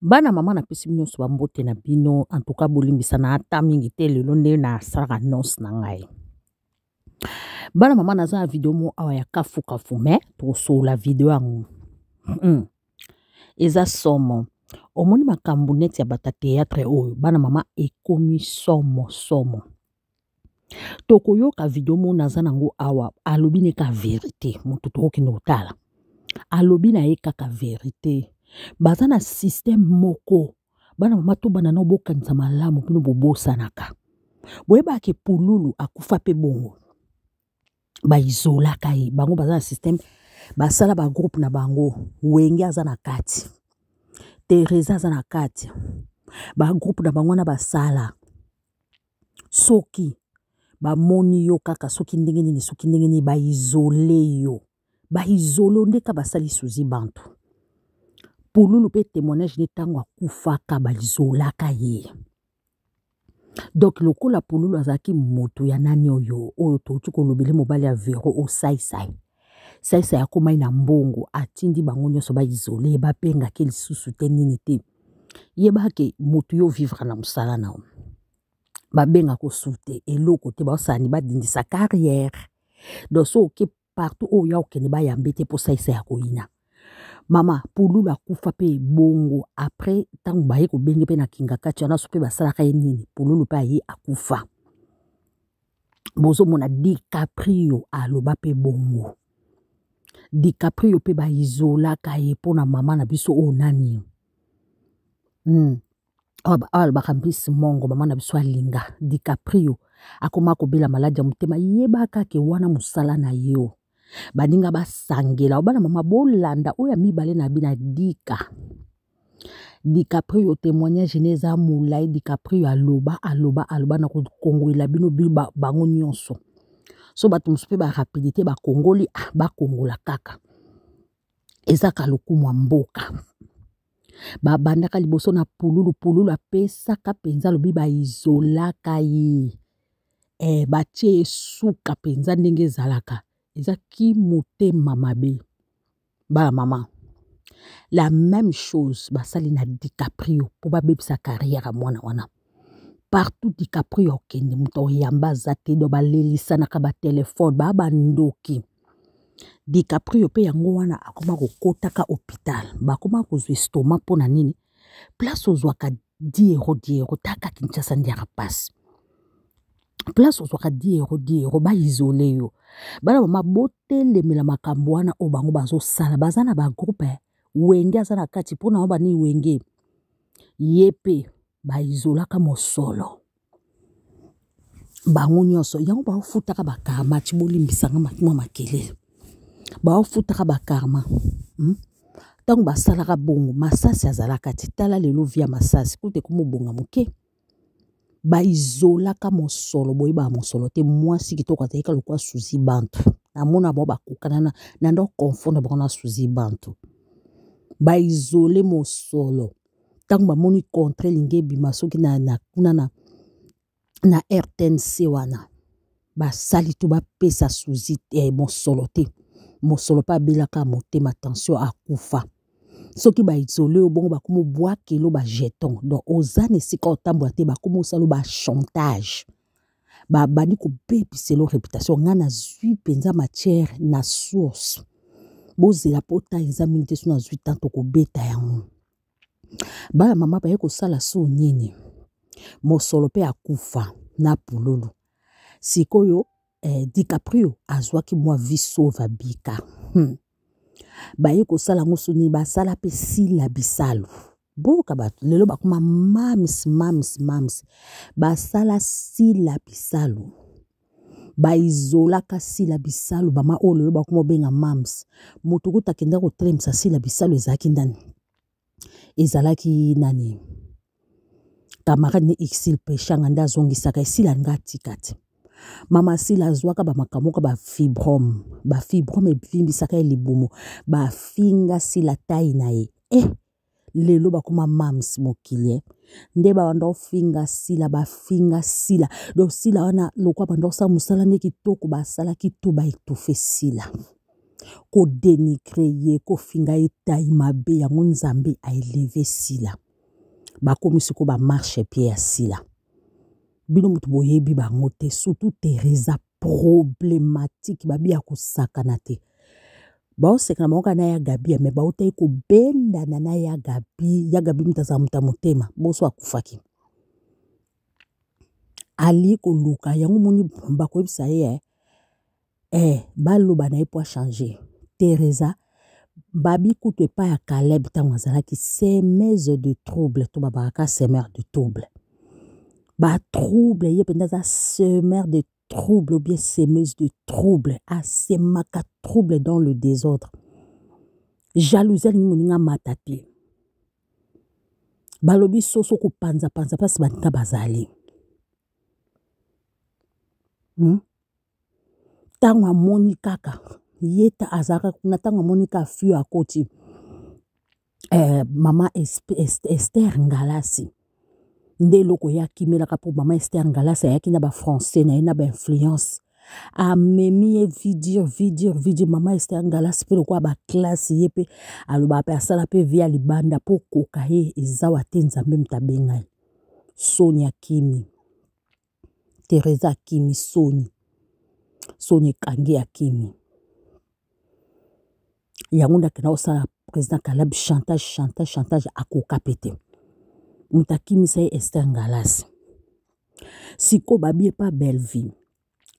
bana mama napesi bino nyonso bambote na bino antuka bolimbisana ata mingi te lelo nde nasalaka annonce na ngai bana mama naza na video mo awa ya kafukafu me tokosola video yango mm. eza somo omoni makambo neti ya batateatre oyo bana mama ekomi somo somo tokoyoka video mo naza nango awa alobi ne ka verite motu tokokende kotala alobi na ye kaka verite baza na systeme moko bana mama to bana na obokanisa malamu mpino bobosanaka boyebaka epululu akufa mpe bongo baizolaka ye bango baza na systeme basala bagroupe na bango wenge aza na kati teresa aza na kati bagroupe na bango wana basala soki bamoni yo kaka soki ndenge nini soki ndenge nini baizole yo baizole ndeka basali suzi bantu pululu mpe témoignage ne ntango akufaka bazolaka ye donk lokola pululu azalaki moto ya nani oyo oyo touti kolobela mobali ya vero osaisai saisai akomai na mbongo atindi bango nyonso baizole bapengaki lisusu te nini te yebake motu yo vivre na mosala na yo babenga kosu te eloko te baosani badindisa carrière donc so oke partout oyo ya okende bayambe te mpo saisa ya koyina mama pululu akufa mpe bongo apres ntango baye kobenge mpe na kinga kati wana so mpe basalaka ye nini pululu mpe aye akufa bozomona dicaprio aloba mpe bongo dicaprio mpe baizolaka ye mpona mama na biso oyo nani mm. awa alobaka mbisi mongo mama na biso alinga dicaprio akoma kobela maladi ya motema yebaka ke wana mosala na yo baninga basangela obana mama bolanda oyo ya mibale na bino adika dikapri oyo témoignage ne eza molai dikapri oyo aloba aloba aloba na kokongolila bino bino bango nyonso so bato mosusu mpe barapidité bakongoli ah, bakongola kaka ezaka lokumu ya mboka babandaka liboso na pululu pululu apesaka mpenza alobi baizolaka ye eh, batie esuka mpenza ndenge ezalaka eza ki motema mabe bana mama la même chose basali na dicaprio mpo babebisa carrière ya mwana wana partout dicaprio akende moto oyamba aza te do balelisanaka batelefone baa bandoki dicaprio mpe yango wana akoma kokotaka hôpital bakoma kozwa estoma mpo na nini place ozwaka diero diero taka kinshasa nde yaka mpasi place ozwaka di ero di ero baisole yo bana mama botelemela makambo wana oyo bango bazosala baza na bagroupe eh. wenge aza na kati mpona bango banini wenge ye mpe baizolaka mosolo bango nyonso yango baofutaka bakarma ti bolimbisanga mwa makelele baofutaka bakarma hmm? ntango basalaka bongo masasi azalaka ti tala lelo via masasi kute komobonga moke baizolaka mosolo boyebaka mosolo te mwasi kitoko azali ka lokola suzi bantu namona bao bakokana na ndo confondre bango na suzi bantu baizole mosolo ntango bamoni contre elingi ebima soki na, na kuna na, na rtnc wana basali to bapesa suzi eh, mosolo te mosolo mpe abelaka motema tension akufa soki baitioli oyo bongo bakomi obwakelo bajeton donc oza na esika otambola te bakomi osala bachantage babandi kobebisela reputation ngai nazwi mpenza matière na source bozela mpo ta eza mingi te so nazwi tan tokobeta yango bana mama baye kosala so nini mosolo mpe akufa na pululu sikoyo eh, dicaprio azwaki mwa vi sauve abika hmm. baye kosala yango soni basala mpe sila bisalo boyoka bato lelo bakoma mamis mamis mamis basala sila bisalo baizolaka sila bisalo bama oyo lelo bakoma obenga mams motu kuta akenda kotelemisa sila bisalo ezalaki nani ezalaki nani kamarade ne exil peshanga nde azongisaka esila nga atika te mamasila azwaka bamakambo moko bafibrome bafibrome ebimbisaka ye libumu bafingasi tai na ye e eh, lelo bakóma mams mokili e nde babanda ofinga sila bafinga sila donc sila wana lokwa banda osala mosala nde kitoko basalaki to baetofe sila kodenigre ye kofinga ye tai mabe yango nzambe aeleve sila bakómi sikoyo bamarshe pie ya sila bino moto boyebi bango te surtout teresa problematike babi ya kosakana te baoseka na bango kaka na ya gabi ya me bautaki kobendana na ya gabi ya gabi moto azala moto ya motema boso akufaki ali koluka yango moni bakoyebisa ye eh, eh baloba na ye mpo achange teresa babi kutu epai ya caleb ntango azalaki semeuse de trouble to babakaka semeur de trouble batrouble ye mpenza aza semeur de trouble ou bien semeuse de trouble asemaka trouble dans le désordre jalousie alingi moninga amata te balobi soso kopanzapanza mpasi baninga bazali hmm? ntango amoni kaka ye ta azalaka kuna ntango amoni kaka fio akoti eh, mama Esther Ngalasi nde eloko ye akimelaka mpo mama ester ngalasi ayaki na bafrançais na ye na bainfluence amemi ye vidir vidir vidir mama ester ngalasi mpe lokola baklasi ye mpe alobaka mpe asala mpe vi ya libanda mpo okoka ye ezawa te nzambe moto abenga ye soni akimi teresa akimi soni soni ekangi akimi yango nde akenda kosala président kalabi chantage chantage chantage akoka mpe te moto akimisa ye ester ngalasi sikoyo babie mpa belleville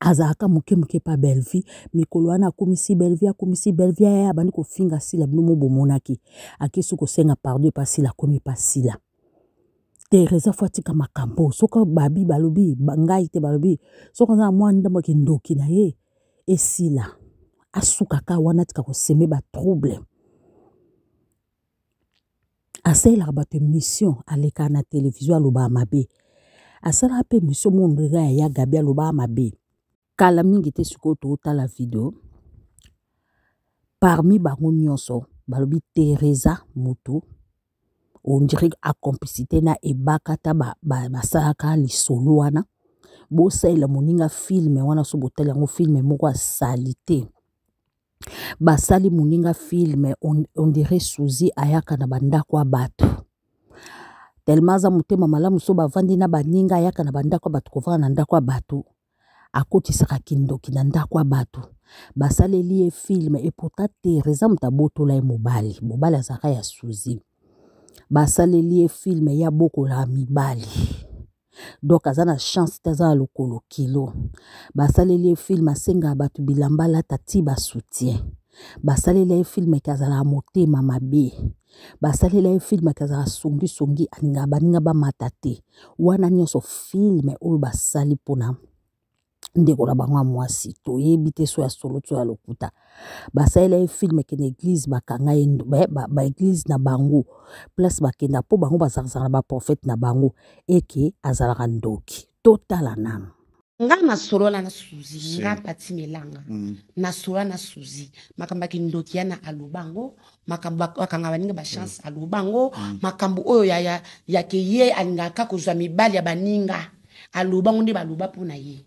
azalaka moke moke mpa belleville mikolo wana akumisi belleville akumisi belleville aya abandi kofinga sila bino mo bomonaki akesi kosenga pardon epa sila akomi mpa sila teresa fo atika makambo soki babi balobi ngai te balobi soki aza na mwa ndambo akendoki na ye esila asukaka wana atika koseme batrouble asalelaka bato émission aleka na televizio aloba mabe asalaka mpe émission mondrega ya ya gabi aloba mabe kala mingi te sikoyo tootala video parmi bango nyonso balobi teresa motu ondire acomplicité na ebaka ta basalaka ba, ba lisolo wana bosalela moninga filme wana so botali yango filme moko asali te basali moninga filme on, ondire suzi ayaka na bandako ya bato telema aza motema malamu so bavandi na baninga ayaka na bandako ya bato kovanda na ndako ya bato akotisaka kindoki na ndako ya bato basaleli ye filme epota tere eza moto abotola ye mobali mobali azalaka ya suzi basaleli ye filme ya bokola mibali donk aza na chance te aza na lokolo kilo basaleli ye filme asengaka bato bilamba alata ti basoutien basalela ye filme ayeke azala motema mabe basalela ye filme ayeke azala songisongi alingaka baninga bamata te wana nyonso filme oyo basali mpona ndeko na bango ya mwasi toyebi te so ya solo to ya lokuta basalela ye filme ekende eglize bakanga ye baeglize na bango place bakenda mpo bango bazalakazala na baprofete na bango eke azalaka ndoki totala nanu nga nasolola na suzi nga pati melanga nasolola mm. na suzi makambo akindoki ya na aloba yango makambo akanga baninga bachance mm. aloba yango mm. makambo oyo yake ye alingaka kozwa mibali ya baninga aloba yango nde baloba mpo na ye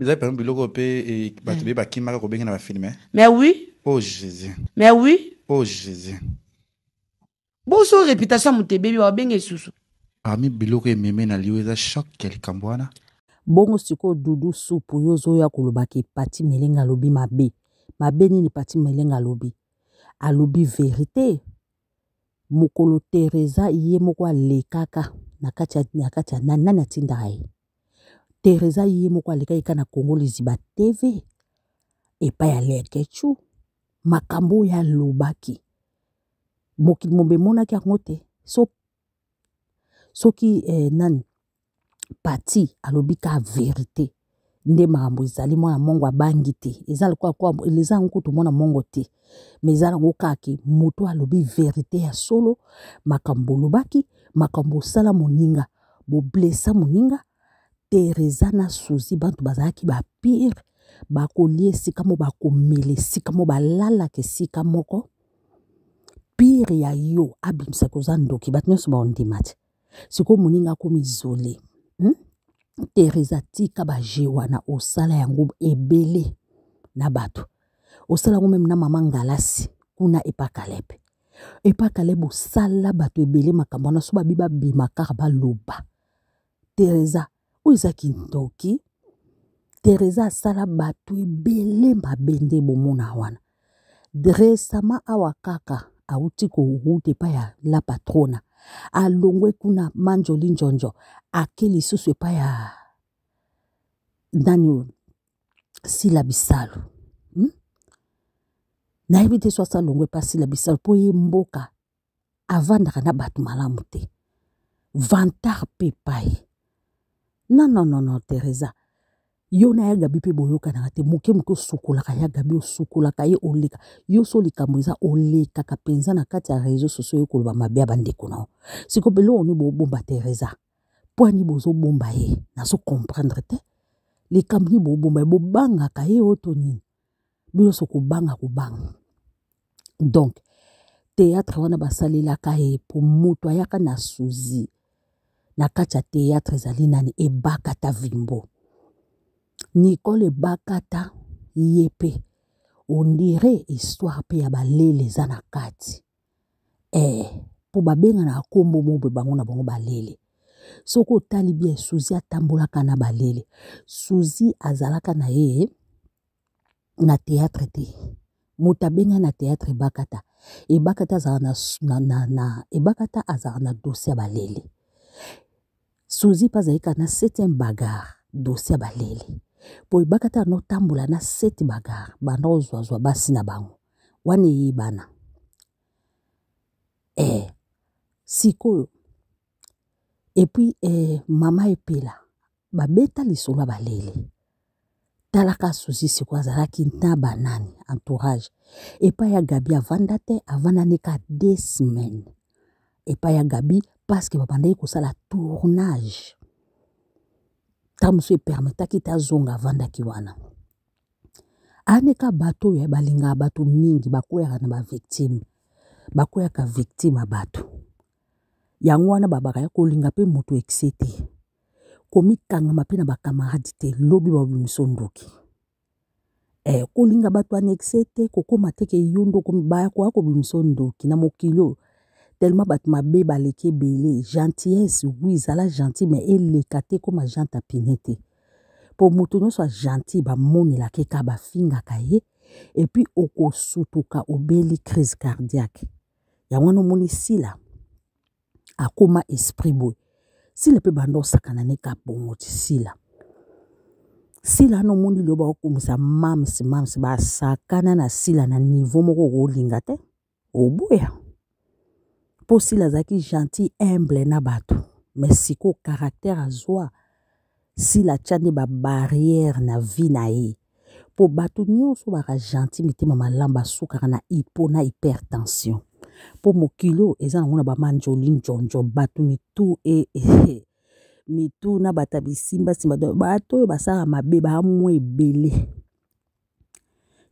eza pene biloko mpe eh, bato eh. be bakimaka kobenga na bafilme eh. mais oui o oh, jésus mais oui o oh, jésus boso réputation ya moto ebebi babenga esusu ami biloko ememe na lio eza choke ya likambo wana bongo sikoyo dudu supu yo ozoya kolobaka epati melenge alobi mabe mabe nini epati melenge alobi alobi verité mokolo teresa ye moko alekaka na kati ya nani atindaka ye tereza ye moko alekaki kaka na kongo liziba tv epai ya lekechu makambo oyo alobaki mokili mombe emonaki yango te so soki eh, nani pati alobi ka verité nde makambo ezali mwana mongo abangi te eza lokola yango kutu mwana mongo te me eza nango kake moto alobi verité ya solo makambo olobaki makambo osala moninga boblesa moninga tere eza na susi bato bazalaki bapire bakolia esika moko bakomela esika moko balalaka esika moko pire ya yo abimisaka oza ndoki bato nyonso baondima te sikoyo moninga akomi izole hmm? tere eza tika baje wana osala yango ebele na bato osala yango meme na mama ngalasi kuna epa kalepe epa kalepe osala bato ebele makambo wana so babi babima kaka baloba tereza oyo eza kintoki tereza asala bato ebele mabende bomona wana dresama awa kaka awuti korute epai ya la patrona alongwe kuna manjoli njonjo ake lisusu epai ya nani sila bisalo hmm? nayebi te so asalongwe epai sila bisalo mpo ye mboka avandaka na bato malamu te vantar mpe epai non non non non teresa yo na ya gabi mpe boyokanaka te moke moke osokolaka ya gabi osokolaka ye oleka yo so likambo eza olekaka mpenza na kati ya réseau soso oyo koloba mabe ya bandeko na yo siko belokoni bobomba teresa mpo ani bozobomba ye nazokomprendre te likambo ni bobomba ye bobangaka ye oyo to nini binyonso kobanga kobanga donc théâtre wana basalelaka ye po moto ayaka na suzi na kati ya théâtre ezali nani ebakata vimbo nicole ebakata ye mpe ondire histoire mpe ya balele eza na kati eh, mpo babengana nkombo moboye bango na bango balele soki otali bien suzi atambolaka na balele suzi azalaka na ye na théâtre te moto abenga na théâtre ebakata ebakata azala na, na, na, na ebakata azala na dosi ya balele susi mpe azalika na septième bagare dosi ya balele boye bakatala notambola na sete bagare banda kozwazwa basi na bango wana eyebana eh, sikoyo epui eh, mama epela babeta lisolo ya balele talaka susi sikoyo azalaki na banani entourage epai ya gabi avanda te avanda ne ka deux semaine epai ya gabi parceke babandaki kosala tournage ntango mosusu epermetaki te azonga avandaki wana aneka bato oyo balingaka bato mingi bakweyaka na bavictime bakweyaka victime ya bato yango wana babaka ya kolinga mpe moto ekse te komikangama mpe na bakamaradi te lobi babimiso ndoki eh, kolinga bato anekse te kokóma te ke yundo baya koya kobimiso ndoki na mokili oyo tellement bato mabe baleki ebele gentillesse wi ezala gentil me eleka te kóma jean tapine te mpo moto nyonso agentil bamonelaka eka bafingaka ye epuis okosutuka obeli crise cardiaque yango wana omoni sila akóma esprit boye sila mpe banda osakana na eka bongo ti sila sila wana omoni lio baokomisa mams mams basakana na sila na niveau moko okolinga te oboya posila azalaki gentil humble na bato me sikoyo caractere azwa sila atya nde babarrière na vie na ye mpo bato nyonso baka gentil mitema malamu basukaka na hypo na hypertension mpo mokili oyo eza nango na bamanjolinjonjo bato mitu e, e, e, mitu na bato bisimbasimba bato oyo basalaka mabe baamwa ebele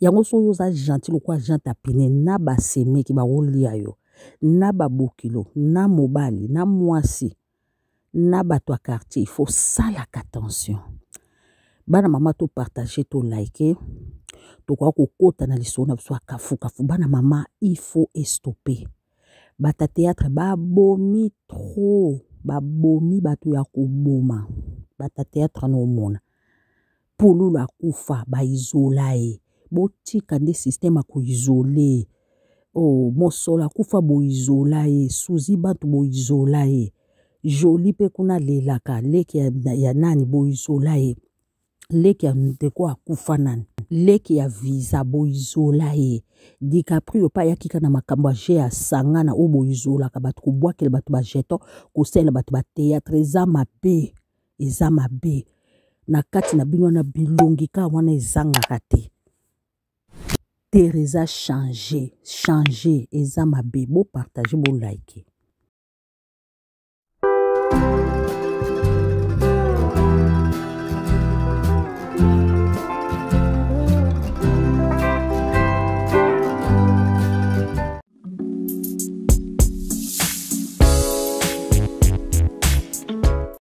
yango so oyo oza gentil lokola jean tapine na basemeki bakolia yo na babokilo na mobali na mwasi na bato ya quartier fosalaka attention bana mama topartage tolike tokoka kokota na lisolo na biso ya kafukafu bana mama ifo estope bata teatre babomi tro babomi bato ya koboma bata teatre nomona pululu akufa baizola ye botika nde systeme akoizole oh, mosolo akufa boyizola ye suzi bato boyizola ye joli mpe kuna lelaka leki ya, ya nani boyizola ye leki ya ndeko akufa nani leki ya viza boyizola ye dicaprio mpe ayaki kaka na makambo age ya sangana oyo boyizolaka bato kobwakela bato bajeton kosalela bato bateatre eza mabe eza mabe na kati na bino wana bilongi kaka wana ezangaka te terre eza change change eza mabe bopartage bolike